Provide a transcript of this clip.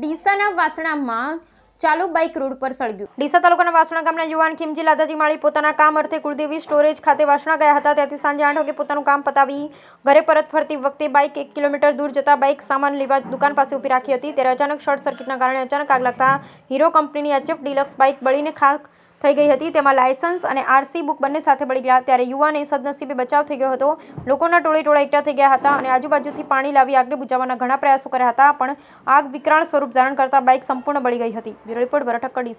ડીસાના વાસણામાં ચાલુ bike road પર સળગ્યું ડીસા તાલુકાના વાસણા ગામના યુવાન ખીમજી લાદાજી માળી પોતાના કામ અર્થે કુળદેવી સ્ટોરેજ ખાતે વાસણા ગયા હતા ત્યાંથી સાંજે આઠ વાગે પોતાનું કામ પતાવી ઘરે પરત ફરતી વખતે બાઇક એક કિલોમીટર દૂર જતા બાઇક સામાન લેવા દુકાન પાસે ઊભી રાખી હતી ત્યારે અચાનક શોર્ટ સર્કિટના કારણે અચાનક આગ લાગતા હીરો કંપનીની એચએફ ડિલક્સ બાઇક બળીને ખાખ થઈ ગઈ હતી તેમાં લાયસન્સ અને આરસી બુક બંને સાથે પડી ગયા ત્યારે યુવાને સદનસીબે બચાવ થઈ ગયો હતો લોકોના ટોળે ટોળા એકઠા થઈ ગયા હતા અને આજુબાજુથી પાણી લાવી આગને બુજાવવાના ઘણા પ્રયાસો કર્યા હતા પણ આગ વિકરાળ સ્વરૂપ ધારણ કરતા બાઇક સંપૂર્ણ બળી ગઈ હતી બ્યુરો રિપોર્ટ ભરઠક્કડી